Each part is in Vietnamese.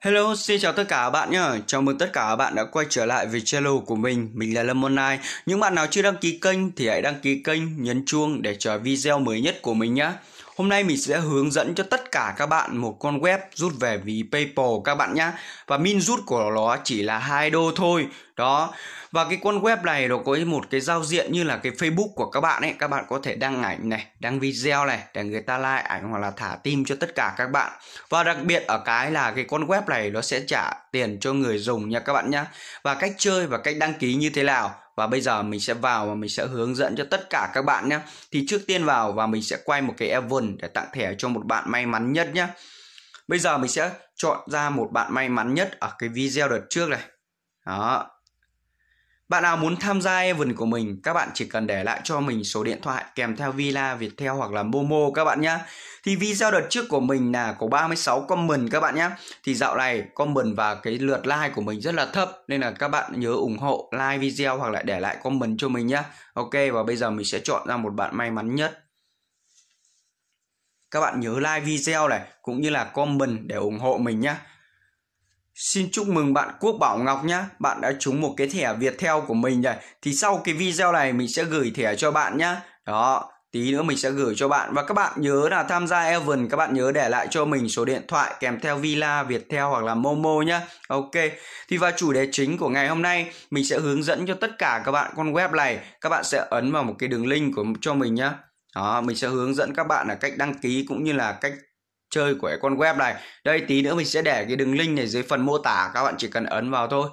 Hello, xin chào tất cả các bạn nhé. Chào mừng tất cả các bạn đã quay trở lại với channel của mình. Mình là Lâm Online. Những bạn nào chưa đăng ký kênh thì hãy đăng ký kênh, nhấn chuông để chờ video mới nhất của mình nhé. Hôm nay mình sẽ hướng dẫn cho tất cả các bạn một con web rút về ví PayPal các bạn nhé. Và min rút của nó chỉ là hai đô thôi đó và cái con web này nó có một cái giao diện như là cái Facebook của các bạn ấy các bạn có thể đăng ảnh này đăng video này để người ta like ảnh hoặc là thả tim cho tất cả các bạn và đặc biệt ở cái là cái con web này nó sẽ trả tiền cho người dùng nha các bạn nhé và cách chơi và cách đăng ký như thế nào và bây giờ mình sẽ vào và mình sẽ hướng dẫn cho tất cả các bạn nhé thì trước tiên vào và mình sẽ quay một cái event để tặng thẻ cho một bạn may mắn nhất nhé bây giờ mình sẽ chọn ra một bạn may mắn nhất ở cái video đợt trước này đó bạn nào muốn tham gia event của mình, các bạn chỉ cần để lại cho mình số điện thoại kèm theo Villa, Viettel hoặc là Momo các bạn nhé. Thì video đợt trước của mình là có 36 comment các bạn nhé. Thì dạo này comment và cái lượt like của mình rất là thấp nên là các bạn nhớ ủng hộ like video hoặc là để lại comment cho mình nhé. Ok và bây giờ mình sẽ chọn ra một bạn may mắn nhất. Các bạn nhớ like video này cũng như là comment để ủng hộ mình nhé. Xin chúc mừng bạn Quốc Bảo Ngọc nhé, bạn đã trúng một cái thẻ Viettel của mình rồi. Thì sau cái video này mình sẽ gửi thẻ cho bạn nhé. Đó, tí nữa mình sẽ gửi cho bạn và các bạn nhớ là tham gia Evan các bạn nhớ để lại cho mình số điện thoại kèm theo Villa, Viettel hoặc là Momo nhá. Ok. Thì vào chủ đề chính của ngày hôm nay mình sẽ hướng dẫn cho tất cả các bạn con web này, các bạn sẽ ấn vào một cái đường link của cho mình nhá. Đó, mình sẽ hướng dẫn các bạn là cách đăng ký cũng như là cách chơi của con web này đây tí nữa mình sẽ để cái đường link này dưới phần mô tả các bạn chỉ cần ấn vào thôi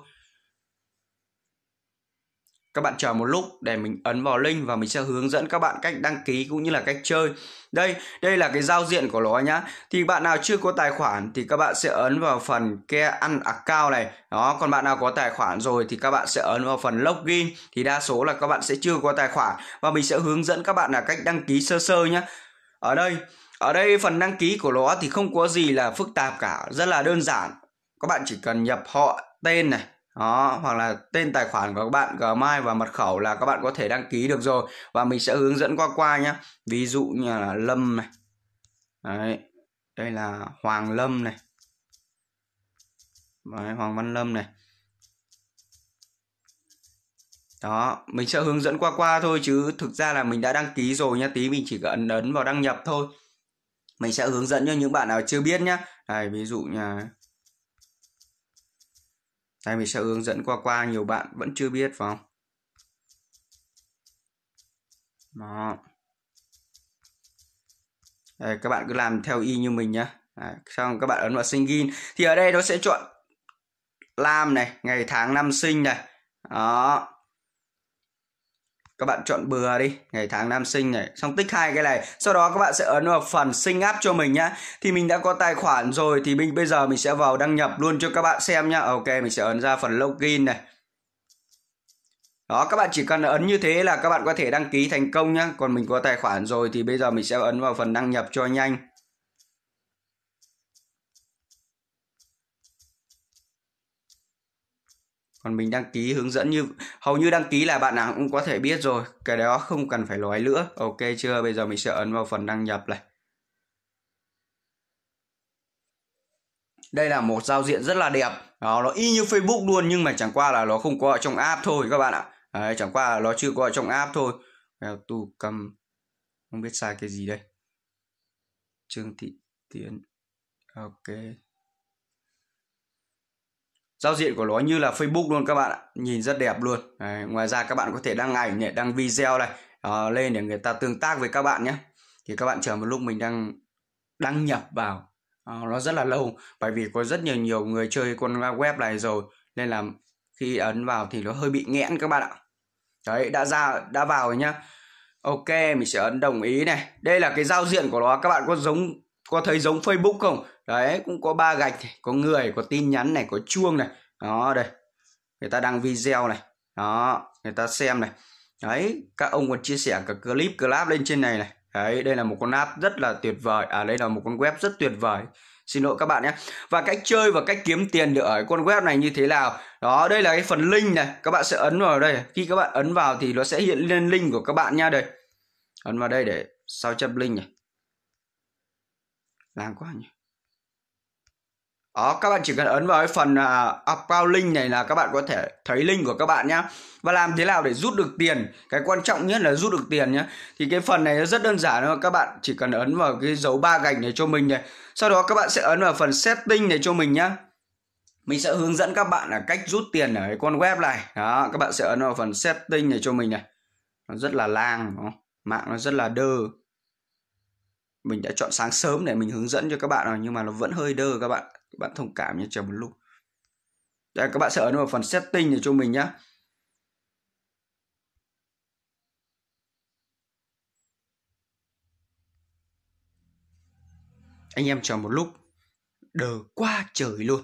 các bạn chờ một lúc để mình ấn vào link và mình sẽ hướng dẫn các bạn cách đăng ký cũng như là cách chơi đây đây là cái giao diện của nó nhá thì bạn nào chưa có tài khoản thì các bạn sẽ ấn vào phần ke ăn account này đó còn bạn nào có tài khoản rồi thì các bạn sẽ ấn vào phần login thì đa số là các bạn sẽ chưa có tài khoản và mình sẽ hướng dẫn các bạn là cách đăng ký sơ sơ nhá ở đây ở đây phần đăng ký của nó thì không có gì là phức tạp cả, rất là đơn giản. Các bạn chỉ cần nhập họ, tên này, đó, hoặc là tên tài khoản của các bạn Gmail và mật khẩu là các bạn có thể đăng ký được rồi và mình sẽ hướng dẫn qua qua nhé. Ví dụ như là Lâm này. Đấy. Đây là Hoàng Lâm này. Đấy, Hoàng Văn Lâm này. Đó, mình sẽ hướng dẫn qua qua thôi chứ thực ra là mình đã đăng ký rồi nha tí mình chỉ cần ấn vào đăng nhập thôi mình sẽ hướng dẫn cho những bạn nào chưa biết nhé đây ví dụ nhà đây mình sẽ hướng dẫn qua qua nhiều bạn vẫn chưa biết phải không đó đây, các bạn cứ làm theo y như mình nhé Đấy, xong các bạn ấn vào sinh in. thì ở đây nó sẽ chọn làm này ngày tháng năm sinh này đó các bạn chọn bừa đi ngày tháng năm sinh này xong tích hai cái này sau đó các bạn sẽ ấn vào phần sinh áp cho mình nhá thì mình đã có tài khoản rồi thì mình bây giờ mình sẽ vào đăng nhập luôn cho các bạn xem nhá ok mình sẽ ấn ra phần login này đó các bạn chỉ cần ấn như thế là các bạn có thể đăng ký thành công nhá còn mình có tài khoản rồi thì bây giờ mình sẽ ấn vào phần đăng nhập cho nhanh còn mình đăng ký hướng dẫn như hầu như đăng ký là bạn nào cũng có thể biết rồi cái đó không cần phải nói nữa ok chưa bây giờ mình sẽ ấn vào phần đăng nhập này đây là một giao diện rất là đẹp đó, nó y như facebook luôn nhưng mà chẳng qua là nó không có ở trong app thôi các bạn ạ Đấy, chẳng qua là nó chưa có ở trong app thôi Well, tu cầm không biết sai cái gì đây Trương Thị Tiến ok giao diện của nó như là Facebook luôn các bạn ạ nhìn rất đẹp luôn Đấy, ngoài ra các bạn có thể đăng ảnh này đăng video này à, lên để người ta tương tác với các bạn nhé thì các bạn chờ một lúc mình đang đăng nhập vào à, nó rất là lâu bởi vì có rất nhiều nhiều người chơi con web này rồi nên là khi ấn vào thì nó hơi bị nghẽn các bạn ạ đấy đã ra đã vào rồi nhá ok mình sẽ ấn đồng ý này đây là cái giao diện của nó các bạn có giống có thấy giống Facebook không đấy cũng có ba gạch này, có người có tin nhắn này có chuông này đó đây người ta đăng video này đó người ta xem này đấy các ông còn chia sẻ cả clip club lên trên này này đấy đây là một con app rất là tuyệt vời à đây là một con web rất tuyệt vời xin lỗi các bạn nhé và cách chơi và cách kiếm tiền được ở con web này như thế nào đó đây là cái phần link này các bạn sẽ ấn vào đây khi các bạn ấn vào thì nó sẽ hiện lên link của các bạn nha đây ấn vào đây để sao chép link này làm quá nhỉ. Đó, ờ, các bạn chỉ cần ấn vào cái phần à, uh, account link này là các bạn có thể thấy link của các bạn nhé. Và làm thế nào để rút được tiền? Cái quan trọng nhất là rút được tiền nhé. Thì cái phần này rất đơn giản thôi. Các bạn chỉ cần ấn vào cái dấu ba gạch này cho mình này. Sau đó các bạn sẽ ấn vào phần setting này cho mình nhé. Mình sẽ hướng dẫn các bạn là cách rút tiền ở cái con web này. Đó, các bạn sẽ ấn vào phần setting này cho mình này. Nó rất là lang, nó. mạng nó rất là đơ mình đã chọn sáng sớm để mình hướng dẫn cho các bạn rồi nhưng mà nó vẫn hơi đơ các bạn các bạn thông cảm nhé chờ một lúc đây các bạn sẽ ấn vào phần setting để cho mình nhé anh em chờ một lúc đờ quá trời luôn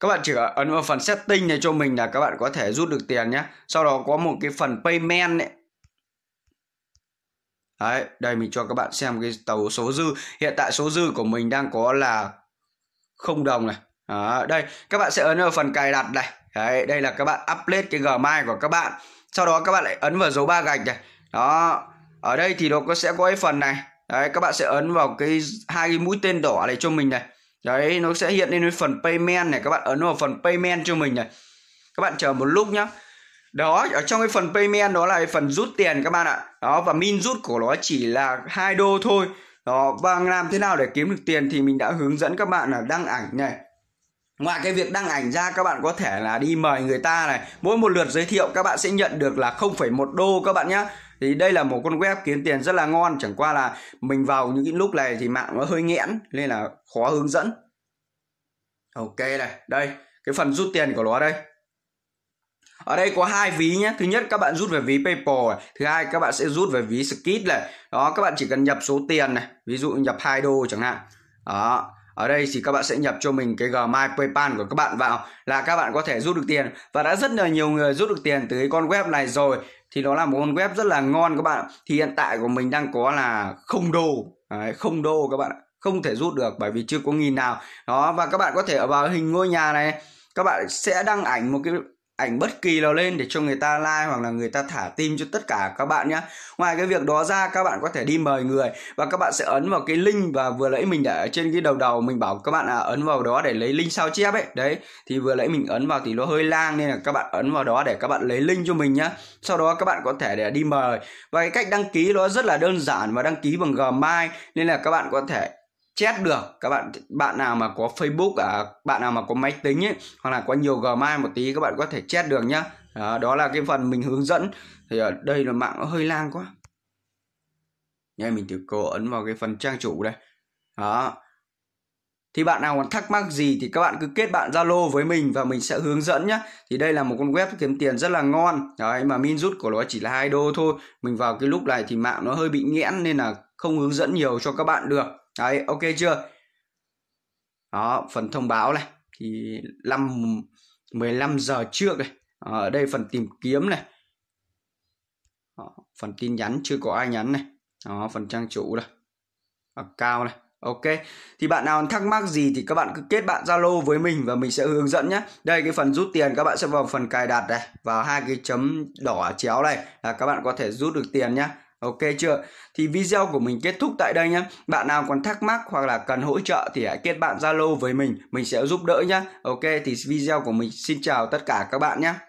các bạn chỉ ấn vào phần setting này cho mình là các bạn có thể rút được tiền nhé sau đó có một cái phần payment ấy, Đấy, đây mình cho các bạn xem cái tàu số dư. Hiện tại số dư của mình đang có là không đồng này. Đó, đây, các bạn sẽ ấn vào phần cài đặt này. Đấy, đây là các bạn update cái Gmail của các bạn. Sau đó các bạn lại ấn vào dấu ba gạch này. Đó. Ở đây thì nó có sẽ có cái phần này. Đấy, các bạn sẽ ấn vào cái hai cái mũi tên đỏ này cho mình này. Đấy, nó sẽ hiện lên cái phần payment này, các bạn ấn vào phần payment cho mình này. Các bạn chờ một lúc nhá đó ở trong cái phần payment đó là phần rút tiền các bạn ạ đó và min rút của nó chỉ là hai đô thôi đó và làm thế nào để kiếm được tiền thì mình đã hướng dẫn các bạn là đăng ảnh này ngoài cái việc đăng ảnh ra các bạn có thể là đi mời người ta này mỗi một lượt giới thiệu các bạn sẽ nhận được là 0,1 đô các bạn nhé thì đây là một con web kiếm tiền rất là ngon chẳng qua là mình vào những lúc này thì mạng nó hơi nghẽn nên là khó hướng dẫn ok này đây cái phần rút tiền của nó đây ở đây có hai ví nhé thứ nhất các bạn rút về ví paypal này. thứ hai các bạn sẽ rút về ví skit này đó các bạn chỉ cần nhập số tiền này ví dụ nhập 2 đô chẳng hạn đó ở đây thì các bạn sẽ nhập cho mình cái Gmail PayPal của các bạn vào là các bạn có thể rút được tiền và đã rất là nhiều người rút được tiền từ cái con web này rồi thì nó là một con web rất là ngon các bạn thì hiện tại của mình đang có là không đô Đấy, không đô các bạn không thể rút được bởi vì chưa có nghìn nào đó và các bạn có thể vào hình ngôi nhà này các bạn sẽ đăng ảnh một cái ảnh bất kỳ nào lên để cho người ta like hoặc là người ta thả tim cho tất cả các bạn nhé ngoài cái việc đó ra các bạn có thể đi mời người và các bạn sẽ ấn vào cái link và vừa nãy mình để ở trên cái đầu đầu mình bảo các bạn là ấn vào đó để lấy link sao chép ấy đấy thì vừa nãy mình ấn vào thì nó hơi lang nên là các bạn ấn vào đó để các bạn lấy link cho mình nhé sau đó các bạn có thể để đi mời và cái cách đăng ký nó rất là đơn giản và đăng ký bằng gmail nên là các bạn có thể chat được các bạn bạn nào mà có Facebook à bạn nào mà có máy tính ấy hoặc là có nhiều Gmail một tí các bạn có thể chat được nhá đó, đó là cái phần mình hướng dẫn thì ở đây là mạng nó hơi lang quá nha mình thử cố ấn vào cái phần trang chủ đây đó thì bạn nào còn thắc mắc gì thì các bạn cứ kết bạn Zalo với mình và mình sẽ hướng dẫn nhé. Thì đây là một con web kiếm tiền rất là ngon. Đấy mà min rút của nó chỉ là hai đô thôi. Mình vào cái lúc này thì mạng nó hơi bị nghẽn nên là không hướng dẫn nhiều cho các bạn được đấy ok chưa đó phần thông báo này thì 5 15 giờ trước này ở đây phần tìm kiếm này đó, phần tin nhắn chưa có ai nhắn này đó phần trang chủ này cao này Ok, thì bạn nào thắc mắc gì thì các bạn cứ kết bạn Zalo với mình và mình sẽ hướng dẫn nhé. Đây cái phần rút tiền các bạn sẽ vào phần cài đặt này, vào hai cái chấm đỏ chéo này là các bạn có thể rút được tiền nhé. Ok chưa? Thì video của mình kết thúc tại đây nhé. Bạn nào còn thắc mắc hoặc là cần hỗ trợ thì hãy kết bạn Zalo với mình, mình sẽ giúp đỡ nhé. Ok thì video của mình xin chào tất cả các bạn nhé.